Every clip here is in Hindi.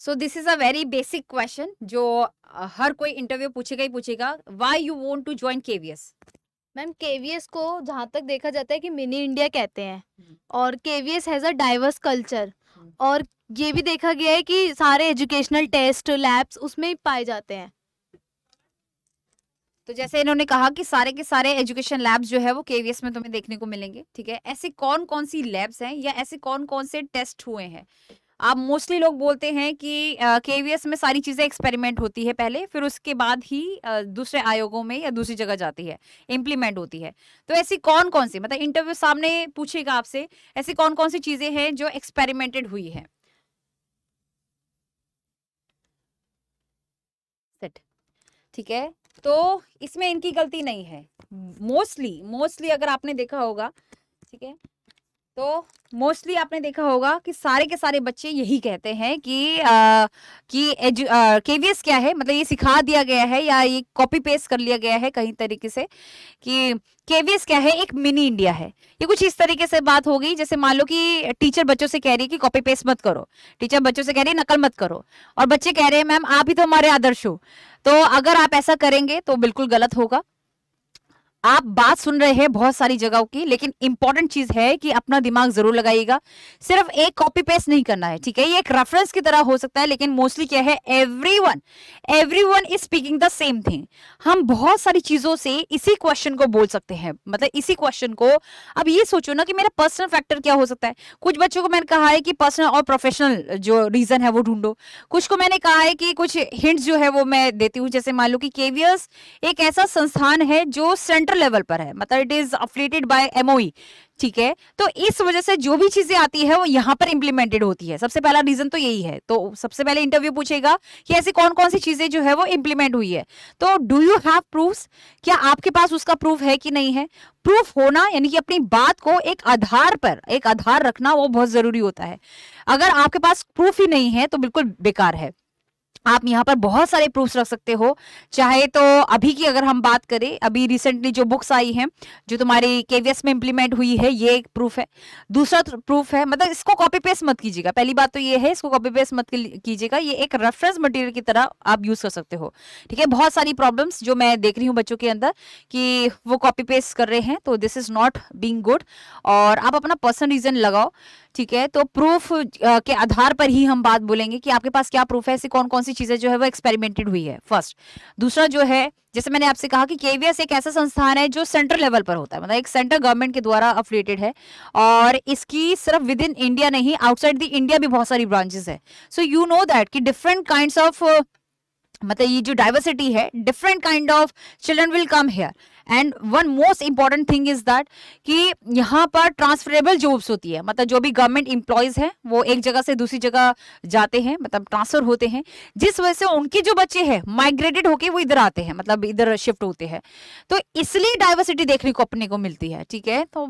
So this is a very basic question जो हर कोई इंटरव्यू पूछेगा ही पूछेगा why you want to join KVS ma'am KVS को जहाँ तक देखा जाता है कि मिनी इंडिया कहते हैं हम्म। और KVS has a diverse culture और ये भी देखा गया है कि सारे एजुकेशनल टेस्ट लैब्स उसमें ही पाए जाते हैं तो जैसे इन्होंने कहा कि सारे के सारे एजुकेशन लैब्स जो है वो केवीएस में तुम्हें देखने को मिलेंगे ठीक है ऐसे कौन कौन सी लैब्स हैं या ऐसे कौन कौन से टेस्ट हुए हैं आप मोस्टली लोग बोलते हैं कि केवीएस में सारी चीज़ें एक्सपेरिमेंट होती है पहले फिर उसके बाद ही uh, दूसरे आयोगों में या दूसरी जगह जाती है इम्प्लीमेंट होती है तो ऐसी कौन कौन सी मतलब इंटरव्यू सामने पूछेगा आपसे ऐसी कौन कौन सी चीज़ें हैं जो एक्सपेरिमेंटेड हुई है ठीक है तो इसमें इनकी गलती नहीं है मोस्टली मोस्टली अगर आपने देखा होगा ठीक है तो मोस्टली आपने देखा होगा कि सारे के सारे बच्चे यही कहते हैं कि आ, कि एजु केवीएस क्या है मतलब ये सिखा दिया गया है या ये कॉपी पेस्ट कर लिया गया है कहीं तरीके से कि केवीएस क्या है एक मिनी इंडिया है ये कुछ इस तरीके से बात हो गई जैसे मान लो कि टीचर बच्चों से कह रही है कि कॉपी पेस्ट मत करो टीचर बच्चों से कह रही है नकल मत करो और बच्चे कह रहे हैं मैम आप ही तो हमारे आदर्श हो तो अगर आप ऐसा करेंगे तो बिल्कुल गलत होगा आप बात सुन रहे हैं बहुत सारी जगहों की लेकिन इंपॉर्टेंट चीज है कि अपना दिमाग जरूर लगाइएगा सिर्फ एक कॉपी पेस्ट नहीं करना है ठीक है ये एक रेफरेंस की तरह हो सकता है लेकिन मोस्टली क्या है every one every one is speaking the same thing हम बहुत सारी चीजों से इसी क्वेश्चन को बोल सकते हैं मतलब इसी क्वेश्चन को अब ये सोचो ना कि मेरा पर्सनल फैक्टर क्या हो सकता है कुछ बच्चों को मैंने कहा है कि पर्सनल और प्रोफेशनल जो रीजन है वो ढूंढो कुछ को मैंने कहा है कि कुछ हिंट्स जो है वो मैं देती हूँ जैसे मान लो कि केवियर्स एक ऐसा संस्थान है जो सेंट सेंटर लेवल पर है मतलब it is affiliated by MOE ठीक है तो इस वजह से जो भी चीजें आती है वो यहाँ पर इंप्लीमेंटेड होती है सबसे पहला रीजन तो यही है तो सबसे पहले इंटरव्यू पूछेगा कि ऐसी कौन कौन सी चीजें जो है वो इंप्लीमेंट हुई है तो डू यू हैव प्रूफ क्या आपके पास उसका प्रूफ है कि नहीं है प्रूफ होना यानी कि अपनी बात को एक आधार पर एक आधार रखना वो बहुत जरूरी होता है अगर आपके पास प्रूफ ही नहीं है तो बिल्कुल बेकार है आप यहाँ पर बहुत सारे प्रूफ्स रख सकते हो चाहे तो अभी की अगर हम बात करें अभी रिसेंटली जो बुक्स आई हैं जो तुम्हारी केवीएस में इंप्लीमेंट हुई है ये एक प्रूफ है दूसरा प्रूफ तो है मतलब इसको कॉपी पेस्ट मत कीजिएगा पहली बात तो ये है इसको कॉपी पेस्ट मत कीजिएगा ये एक रेफरेंस मटेरियल की तरह आप यूज कर सकते हो ठीक है बहुत सारी प्रॉब्लम्स जो मैं देख रही हूँ बच्चों के अंदर कि वो कॉपी पेस्ट कर रहे हैं तो this is not being good और आप अपना पर्सनल रीजन लगाओ ठीक है तो प्रूफ के आधार पर ही हम बात बोलेंगे कि आपके पास क्या प्रूफ है ऐसी कौन कौन सी चीजें जो है वो एक्सपेरिमेंटेड हुई है फर्स्ट दूसरा जो है जैसे मैंने आपसे कहा कि केवीएस एक ऐसा संस्थान है जो सेंट्रल लेवल पर होता है मतलब एक सेंट्रल गवर्नमेंट के द्वारा अपडेटेड है और इसकी सिर्फ विद इन इंडिया नहीं आउटसाइड द इंडिया भी बहुत सारी ब्रांचेस है सो यू नो दैट कि डिफरेंट काइंड ऑफ मतलब ये जो डाइवर्सिटी है different kind of children will come here and one most important thing is that कि यहाँ पर ट्रांसफरेबल जॉब्स होती है मतलब जो भी गवर्नमेंट इंप्लॉयज हैं वो एक जगह से दूसरी जगह जाते हैं मतलब ट्रांसफर होते हैं जिस वजह से उनके जो बच्चे हैं माइग्रेटेड होके वो इधर आते हैं मतलब इधर शिफ्ट होते हैं तो इसलिए डाइवर्सिटी देखने को अपने को मिलती है ठीक है तो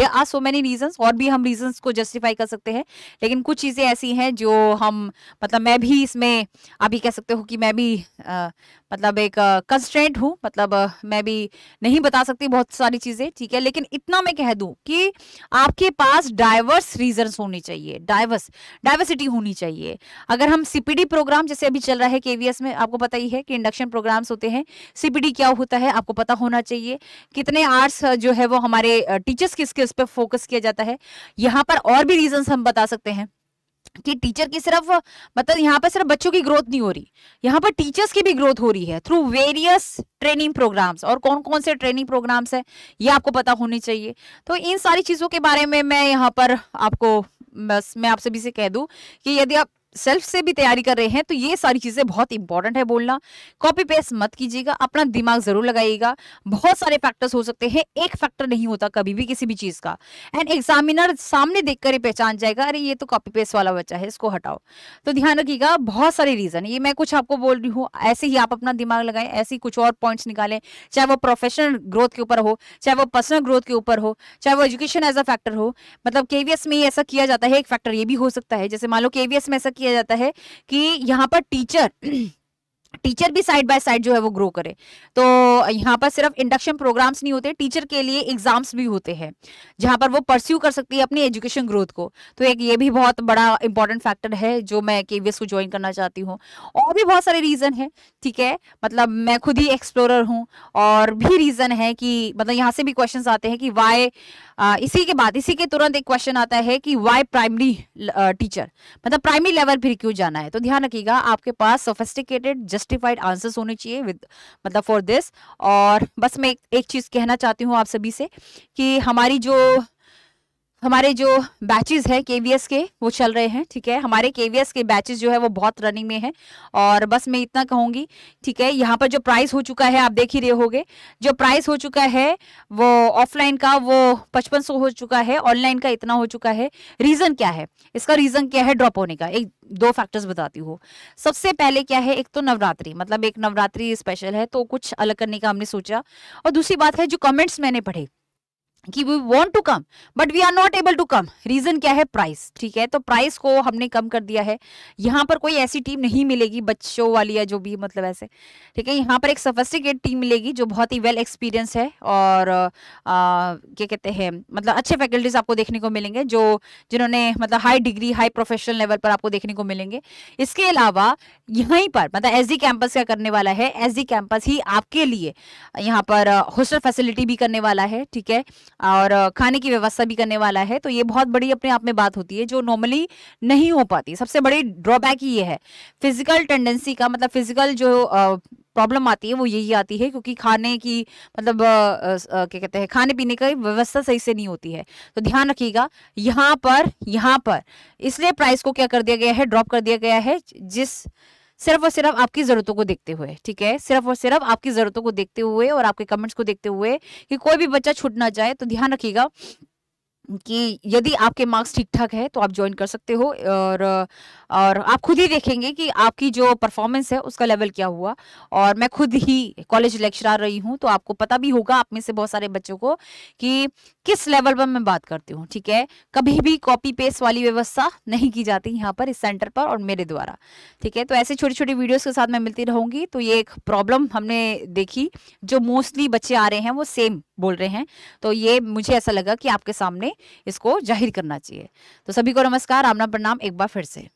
they are so many reasons और भी हम रीजन्स को जस्टिफाई कर सकते हैं लेकिन कुछ चीज़ें ऐसी हैं जो हम मतलब मैं भी इसमें अभी कह सकते हो कि मैं भी भी आ, मतलब एक कंस्टेंट हूँ मतलब आ, मैं भी नहीं बता सकती बहुत सारी चीज़ें ठीक है लेकिन इतना मैं कह दूँ कि आपके पास डाइवर्स रीजन होने चाहिए डाइवर्स डाइवर्सिटी होनी चाहिए अगर हम सीपीडी प्रोग्राम जैसे अभी चल रहा है केवीएस में आपको पता ही है कि इंडक्शन प्रोग्राम्स होते हैं सीपीडी क्या होता है आपको पता होना चाहिए कितने आर्ट्स जो है वो हमारे टीचर्स की स्किल्स पर फोकस किया जाता है यहाँ पर और भी रीजन्स हम बता सकते हैं कि टीचर की सिर्फ मतलब यहाँ पर सिर्फ बच्चों की ग्रोथ नहीं हो रही यहाँ पर टीचर्स की भी ग्रोथ हो रही है थ्रू वेरियस ट्रेनिंग प्रोग्राम्स और कौन कौन से ट्रेनिंग प्रोग्राम्स हैं ये आपको पता होनी चाहिए तो इन सारी चीज़ों के बारे में मैं यहाँ पर आपको बस मैं आप सभी से कह दूं कि यदि आप सेल्फ से भी तैयारी कर रहे हैं तो ये सारी चीज़ें बहुत इंपॉर्टेंट है बोलना कॉपी पेस्ट मत कीजिएगा अपना दिमाग ज़रूर लगाइएगा बहुत सारे फैक्टर्स हो सकते हैं एक फैक्टर नहीं होता कभी भी किसी भी चीज़ का एंड एग्जामिनर सामने देखकर ही पहचान जाएगा अरे ये तो कॉपी पेस्ट वाला बच्चा है इसको हटाओ तो ध्यान रखिएगा बहुत सारे रीज़न ये मैं कुछ आपको बोल रही हूँ ऐसे ही आप अपना दिमाग लगाए ऐसे ही कुछ और पॉइंट्स निकालें चाहे वो प्रोफेशनल ग्रोथ के ऊपर हो चाहे वो पर्सनल ग्रोथ के ऊपर हो चाहे वो एजुकेशन एज अ फैक्टर हो मतलब केवीएस में ऐसा किया जाता है एक फैक्टर ये भी हो सकता है जैसे मान लो केवीएस में ऐसा किया जाता है कि यहाँ पर टीचर टीचर भी साइड बाय साइड जो है वो ग्रो करे तो यहाँ पर सिर्फ इंडक्शन प्रोग्राम्स नहीं होते टीचर के लिए एग्जाम्स भी होते हैं जहाँ पर वो परस्यू कर सकती है अपनी एजुकेशन ग्रोथ को तो एक ये भी बहुत बड़ा इंपॉर्टेंट फैक्टर है जो मैं केवीएस को ज्वाइन करना चाहती हूँ और भी बहुत सारे रीज़न है ठीक है मतलब मैं खुद ही एक्सप्लोरर हूँ और भी रीज़न है कि मतलब यहाँ से भी क्वेश्चन आते हैं कि वाई इसी के बाद इसी के तुरंत एक क्वेश्चन आता है कि वाई प्राइमरी टीचर मतलब प्राइमरी लेवल फिर क्यों जाना है तो ध्यान रखिएगा आपके पास सोफेस्टिकेटेड जस्ट जस्टिफाइड आंसर्स होने चाहिए विद मतलब फॉर दिस और बस मैं एक चीज़ कहना चाहती हूँ आप सभी से कि हमारी जो हमारे जो बैचेस है केवीएस के वो चल रहे हैं ठीक है हमारे केवीएस के बैचेस जो है वो बहुत रनिंग में है और बस मैं इतना कहूंगी ठीक है यहाँ पर जो प्राइस हो चुका है आप देख ही रहे होगे जो प्राइस हो चुका है वो ऑफलाइन का वो पचपन सौ हो चुका है ऑनलाइन का इतना हो चुका है रीज़न क्या है इसका रीज़न क्या है ड्रॉप होने का एक दो फैक्टर्स बताती हूँ सबसे पहले क्या है एक तो नवरात्रि मतलब एक नवरात्रि स्पेशल है तो कुछ अलग करने का हमने सोचा और दूसरी बात है जो कमेंट्स मैंने पढ़े कि we want to come but we are not able to come reason क्या है प्राइस ठीक है तो प्राइस को हमने कम कर दिया है यहाँ पर कोई ऐसी टीम नहीं मिलेगी बच्चों वाली या जो भी मतलब ऐसे ठीक है यहाँ पर एक सफेस्टिकेट टीम मिलेगी जो बहुत ही वेल एक्सपीरियंस है और क्या कहते हैं मतलब अच्छे फैकल्टीज आपको देखने को मिलेंगे जो जिन्होंने मतलब high degree high professional level पर आपको देखने को मिलेंगे इसके अलावा यहीं पर मतलब एस कैंपस क्या करने वाला है एस कैंपस ही आपके लिए यहाँ पर हॉस्टल फैसिलिटी भी करने वाला है ठीक है और खाने की व्यवस्था भी करने वाला है तो ये बहुत बड़ी अपने आप में बात होती है जो नॉर्मली नहीं हो पाती सबसे बड़ी ड्रॉबैक ये है फिजिकल टेंडेंसी का मतलब फिजिकल जो प्रॉब्लम आती है वो यही आती है क्योंकि खाने की मतलब क्या कहते हैं खाने पीने की व्यवस्था सही से नहीं होती है तो ध्यान रखिएगा यहाँ पर यहाँ पर इसलिए प्राइस को क्या कर दिया गया है ड्रॉप कर दिया गया है जिस सिर्फ और सिर्फ आपकी ज़रूरतों को देखते हुए ठीक है सिर्फ और सिर्फ आपकी ज़रूरतों को देखते हुए और आपके कमेंट्स को देखते हुए कि कोई भी बच्चा छूट ना जाए तो ध्यान रखिएगा कि यदि आपके मार्क्स ठीक ठाक है तो आप ज्वाइन कर सकते हो और और आप खुद ही देखेंगे कि आपकी जो परफॉर्मेंस है उसका लेवल क्या हुआ और मैं खुद ही कॉलेज लेक्चरार रही हूँ तो आपको पता भी होगा आप में से बहुत सारे बच्चों को कि किस लेवल पर मैं बात करती हूँ ठीक है कभी भी कॉपी पेस्ट वाली व्यवस्था नहीं की जाती यहाँ पर इस सेंटर पर और मेरे द्वारा ठीक है तो ऐसे छोटी छोटी वीडियोज़ के साथ मैं मिलती रहूँगी तो ये एक प्रॉब्लम हमने देखी जो मोस्टली बच्चे आ रहे हैं वो सेम बोल रहे हैं तो ये मुझे ऐसा लगा कि आपके सामने इसको जाहिर करना चाहिए तो सभी को नमस्कार आमना प्रणाम एक बार फिर से